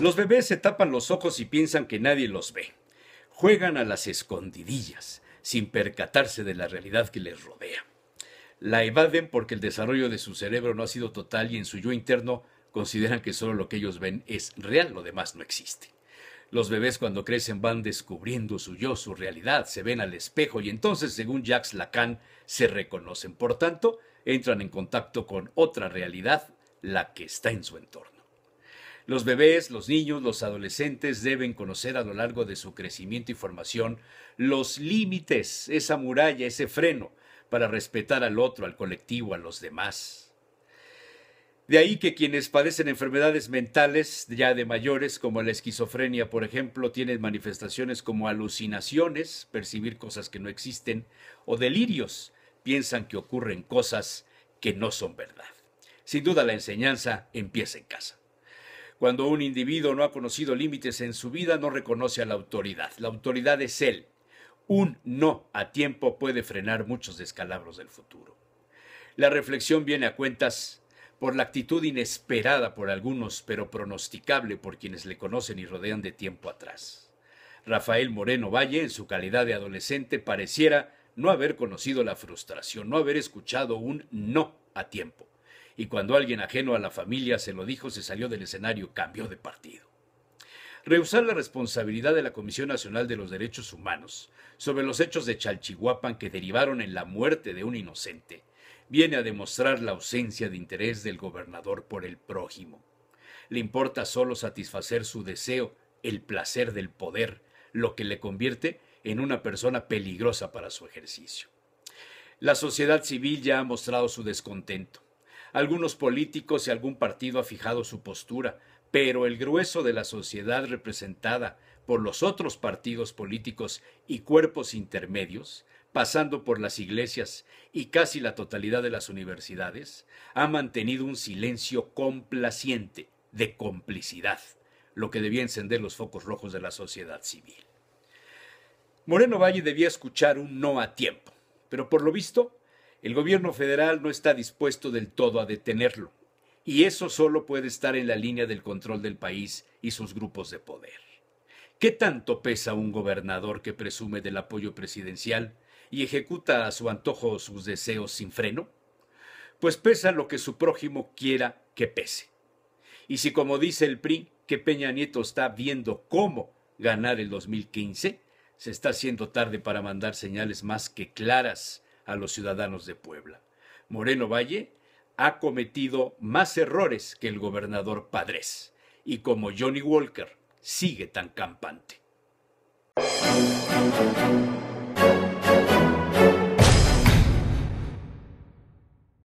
Los bebés se tapan los ojos y piensan que nadie los ve. Juegan a las escondidillas, sin percatarse de la realidad que les rodea. La evaden porque el desarrollo de su cerebro no ha sido total y en su yo interno consideran que solo lo que ellos ven es real, lo demás no existe. Los bebés cuando crecen van descubriendo su yo, su realidad, se ven al espejo y entonces, según Jacques Lacan, se reconocen. Por tanto, entran en contacto con otra realidad, la que está en su entorno. Los bebés, los niños, los adolescentes deben conocer a lo largo de su crecimiento y formación los límites, esa muralla, ese freno, para respetar al otro, al colectivo, a los demás. De ahí que quienes padecen enfermedades mentales ya de mayores, como la esquizofrenia, por ejemplo, tienen manifestaciones como alucinaciones, percibir cosas que no existen, o delirios, piensan que ocurren cosas que no son verdad. Sin duda la enseñanza empieza en casa. Cuando un individuo no ha conocido límites en su vida, no reconoce a la autoridad. La autoridad es él. Un no a tiempo puede frenar muchos descalabros del futuro. La reflexión viene a cuentas por la actitud inesperada por algunos, pero pronosticable por quienes le conocen y rodean de tiempo atrás. Rafael Moreno Valle, en su calidad de adolescente, pareciera no haber conocido la frustración, no haber escuchado un no a tiempo. Y cuando alguien ajeno a la familia se lo dijo, se salió del escenario, cambió de partido. Rehusar la responsabilidad de la Comisión Nacional de los Derechos Humanos sobre los hechos de Chalchihuapan que derivaron en la muerte de un inocente viene a demostrar la ausencia de interés del gobernador por el prójimo. Le importa solo satisfacer su deseo, el placer del poder, lo que le convierte en una persona peligrosa para su ejercicio. La sociedad civil ya ha mostrado su descontento. Algunos políticos y algún partido ha fijado su postura, pero el grueso de la sociedad representada por los otros partidos políticos y cuerpos intermedios pasando por las iglesias y casi la totalidad de las universidades, ha mantenido un silencio complaciente, de complicidad, lo que debía encender los focos rojos de la sociedad civil. Moreno Valle debía escuchar un no a tiempo, pero por lo visto, el gobierno federal no está dispuesto del todo a detenerlo, y eso solo puede estar en la línea del control del país y sus grupos de poder. ¿Qué tanto pesa un gobernador que presume del apoyo presidencial y ejecuta a su antojo sus deseos sin freno? Pues pesa lo que su prójimo quiera que pese. Y si, como dice el PRI, que Peña Nieto está viendo cómo ganar el 2015, se está haciendo tarde para mandar señales más que claras a los ciudadanos de Puebla. Moreno Valle ha cometido más errores que el gobernador Padres, y como Johnny Walker, sigue tan campante.